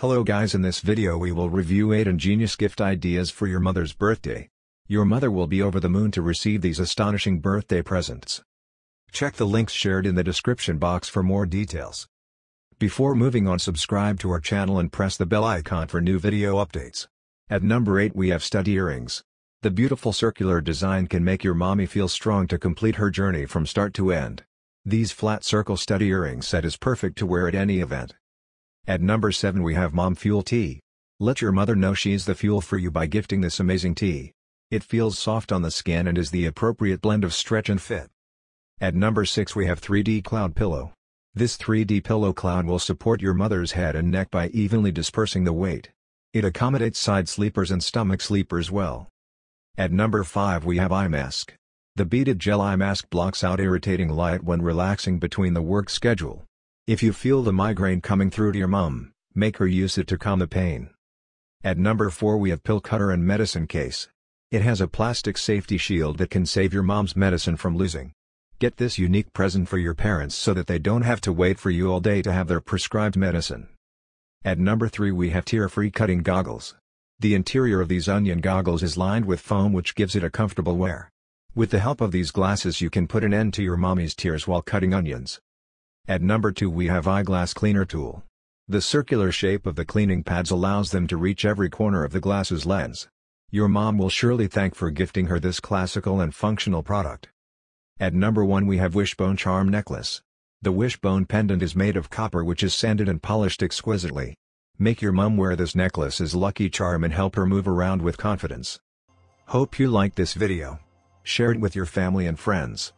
Hello guys in this video we will review 8 ingenious gift ideas for your mother's birthday. Your mother will be over the moon to receive these astonishing birthday presents. Check the links shared in the description box for more details. Before moving on subscribe to our channel and press the bell icon for new video updates. At number 8 we have stud earrings. The beautiful circular design can make your mommy feel strong to complete her journey from start to end. These flat circle stud earring set is perfect to wear at any event. At number 7 we have Mom Fuel Tea. Let your mother know she's the fuel for you by gifting this amazing tea. It feels soft on the skin and is the appropriate blend of stretch and fit. At number 6 we have 3D Cloud Pillow. This 3D pillow cloud will support your mother's head and neck by evenly dispersing the weight. It accommodates side sleepers and stomach sleepers well. At number 5 we have eye mask. The beaded gel eye mask blocks out irritating light when relaxing between the work schedule. If you feel the migraine coming through to your mum, make her use it to calm the pain. At number 4 we have pill cutter and medicine case. It has a plastic safety shield that can save your mom's medicine from losing. Get this unique present for your parents so that they don't have to wait for you all day to have their prescribed medicine. At number 3 we have tear-free cutting goggles. The interior of these onion goggles is lined with foam which gives it a comfortable wear. With the help of these glasses you can put an end to your mommy's tears while cutting onions. At number 2 we have eyeglass cleaner tool. The circular shape of the cleaning pads allows them to reach every corner of the glasses lens. Your mom will surely thank for gifting her this classical and functional product. At number 1 we have Wishbone Charm Necklace. The wishbone pendant is made of copper which is sanded and polished exquisitely. Make your mom wear this necklace as lucky charm and help her move around with confidence. Hope you liked this video. Share it with your family and friends.